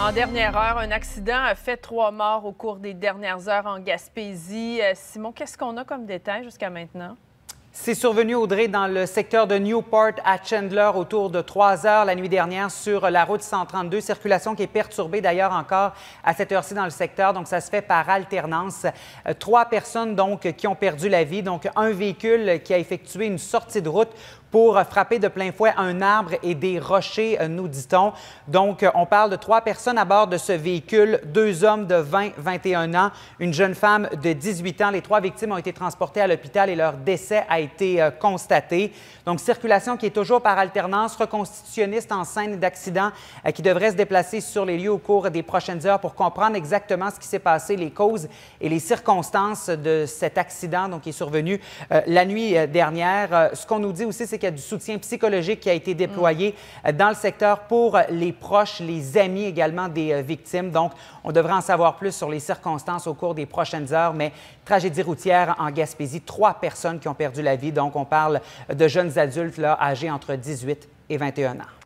En dernière heure, un accident a fait trois morts au cours des dernières heures en Gaspésie. Euh, Simon, qu'est-ce qu'on a comme détail jusqu'à maintenant? C'est survenu, Audrey, dans le secteur de Newport à Chandler autour de 3 heures la nuit dernière sur la route 132. Circulation qui est perturbée d'ailleurs encore à cette heure-ci dans le secteur. Donc, ça se fait par alternance. Euh, trois personnes donc qui ont perdu la vie. Donc, un véhicule qui a effectué une sortie de route pour frapper de plein fouet un arbre et des rochers, euh, nous dit-on. Donc, on parle de trois personnes à bord de ce véhicule, deux hommes de 20-21 ans, une jeune femme de 18 ans. Les trois victimes ont été transportées à l'hôpital et leur décès a été été euh, constatée. Donc, circulation qui est toujours par alternance, reconstitutionniste en scène d'accident euh, qui devrait se déplacer sur les lieux au cours des prochaines heures pour comprendre exactement ce qui s'est passé, les causes et les circonstances de cet accident donc, qui est survenu euh, la nuit dernière. ce qu'on nous dit aussi, c'est qu'il y a du soutien psychologique qui a été déployé mm. dans le secteur pour les proches, les amis également des victimes. Donc, on devrait en savoir plus sur les circonstances au cours des prochaines heures, mais tragédie routière en Gaspésie, trois personnes qui ont perdu la vie. Donc, on parle de jeunes adultes là, âgés entre 18 et 21 ans.